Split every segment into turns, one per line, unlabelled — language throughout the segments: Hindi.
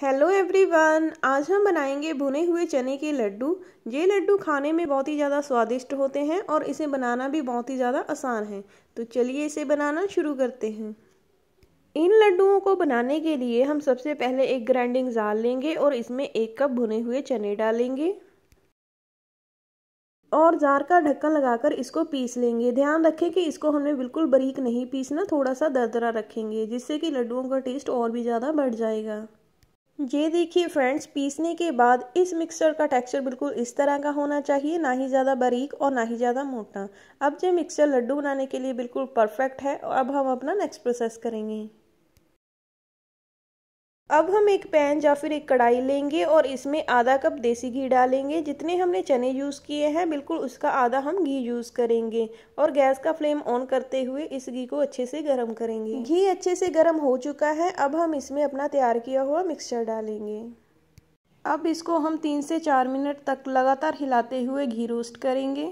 हेलो एवरीवन आज हम बनाएंगे भुने हुए चने के लड्डू ये लड्डू खाने में बहुत ही ज़्यादा स्वादिष्ट होते हैं और इसे बनाना भी बहुत ही ज़्यादा आसान है तो चलिए इसे बनाना शुरू करते हैं इन लड्डुओं को बनाने के लिए हम सबसे पहले एक ग्राइंडिंग जार लेंगे और इसमें एक कप भुने हुए चने डालेंगे और जार का ढक्कन लगाकर इसको पीस लेंगे ध्यान रखें कि इसको हमने बिल्कुल बारीक नहीं पीसना थोड़ा सा दरदरा रखेंगे जिससे कि लड्डुओं का टेस्ट और भी ज़्यादा बढ़ जाएगा ये देखिए फ्रेंड्स पीसने के बाद इस मिक्सर का टेक्सचर बिल्कुल इस तरह का होना चाहिए ना ही ज़्यादा बारीक और ना ही ज़्यादा मोटा अब जो मिक्सर लड्डू बनाने के लिए बिल्कुल परफेक्ट है और अब हम अपना नेक्स्ट प्रोसेस करेंगे अब हम एक पैन या फिर एक कढ़ाई लेंगे और इसमें आधा कप देसी घी डालेंगे जितने हमने चने यूज़ किए हैं बिल्कुल उसका आधा हम घी यूज़ करेंगे और गैस का फ्लेम ऑन करते हुए इस घी को अच्छे से गर्म करेंगे घी अच्छे से गर्म हो चुका है अब हम इसमें अपना तैयार किया हुआ मिक्सचर डालेंगे अब इसको हम तीन से चार मिनट तक लगातार हिलाते हुए घी रोस्ट करेंगे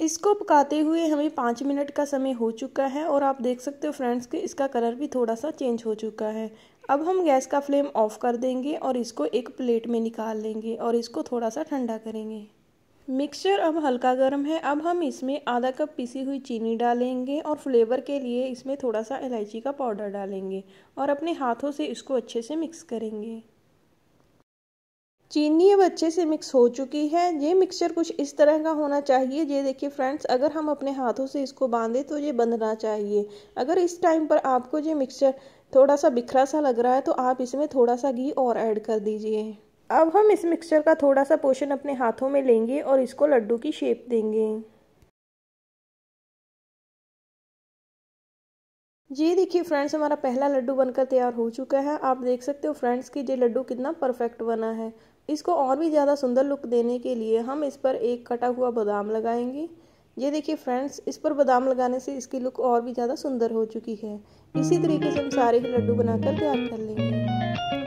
इसको पकाते हुए हमें पाँच मिनट का समय हो चुका है और आप देख सकते हो फ्रेंड्स कि इसका कलर भी थोड़ा सा चेंज हो चुका है अब हम गैस का फ्लेम ऑफ कर देंगे और इसको एक प्लेट में निकाल लेंगे और इसको थोड़ा सा ठंडा करेंगे मिक्सचर अब हल्का गर्म है अब हम इसमें आधा कप पिसी हुई चीनी डालेंगे और फ्लेवर के लिए इसमें थोड़ा सा इलायची का पाउडर डालेंगे और अपने हाथों से इसको अच्छे से मिक्स करेंगे चीनी अब अच्छे से मिक्स हो चुकी है ये मिक्सचर कुछ इस तरह का होना चाहिए ये देखिए फ्रेंड्स अगर हम अपने हाथों से इसको बांधे तो ये बंधना चाहिए अगर इस टाइम पर आपको ये मिक्सचर थोड़ा सा बिखरा सा लग रहा है तो आप इसमें थोड़ा सा घी और ऐड कर दीजिए अब हम इस मिक्सचर का थोड़ा सा पोर्शन अपने हाथों में लेंगे और इसको लड्डू की शेप देंगे ये देखिए फ्रेंड्स हमारा पहला लड्डू बनकर तैयार हो चुका है आप देख सकते हो फ्रेंड्स कि ये लड्डू कितना परफेक्ट बना है इसको और भी ज़्यादा सुंदर लुक देने के लिए हम इस पर एक कटा हुआ बादाम लगाएंगे ये देखिए फ्रेंड्स इस पर बादाम लगाने से इसकी लुक और भी ज़्यादा सुंदर हो चुकी है इसी तरीके से हम सारे ही लड्डू बनाकर तैयार कर लेंगे